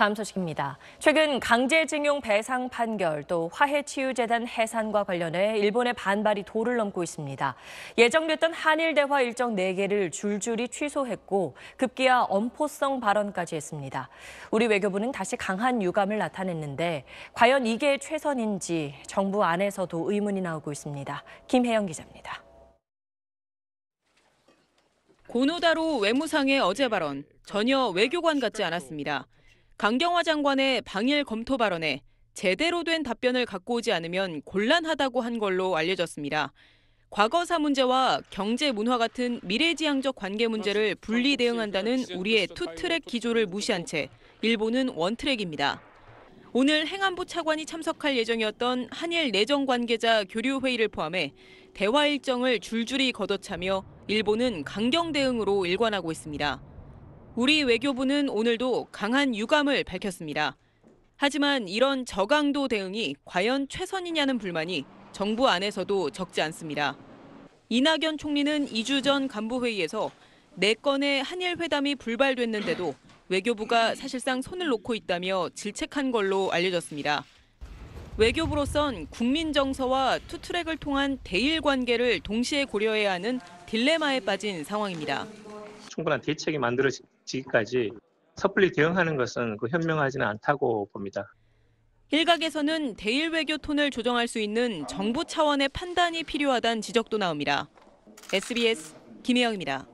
다음 소식입니다. 최근 강제징용 배상 판결 또 화해치유재단 해산과 관련해 일본의 반발이 도를 넘고 있습니다. 예정됐던 한일 대화 일정 4개를 줄줄이 취소했고 급기야 엄포성 발언까지 했습니다. 우리 외교부는 다시 강한 유감을 나타냈는데 과연 이게 최선인지 정부 안에서도 의문이 나오고 있습니다. 김혜영 기자입니다. 고노다로 외무상의 어제 발언 전혀 외교관 같지 않았습니다. 강경화 장관의 방일 검토 발언에 제대로 된 답변을 갖고 오지 않으면 곤란하다고 한 걸로 알려졌습니다. 과거사 문제와 경제 문화 같은 미래지향적 관계 문제를 분리 대응한다는 우리의 투트랙 기조를 무시한 채 일본은 원트랙입니다. 오늘 행안부 차관이 참석할 예정이었던 한일 내정 관계자 교류 회의를 포함해 대화 일정을 줄줄이 걷어차며 일본은 강경 대응으로 일관하고 있습니다. 우리 외교부는 오늘도 강한 유감을 밝혔습니다. 하지만 이런 저강도 대응이 과연 최선이냐는 불만이 정부 안에서도 적지 않습니다. 이낙연 총리는 2주 전 간부회의에서 4건의 한일 회담이 불발됐는데도 외교부가 사실상 손을 놓고 있다며 질책한 걸로 알려졌습니다. 외교부로선 국민 정서와 투트랙을 통한 대일 관계를 동시에 고려해야 하는 딜레마에 빠진 상황입니다. 충분한 대책이 만들어지기까지 섣불리 대응하는 것은 그 현명하지는 않다고 봅니다. 일각에서는 대일 외교 톤을 조정할 수 있는 정부 차원의 판단이 필요하다는 지적도 나옵니다. SBS 김혜영입니다.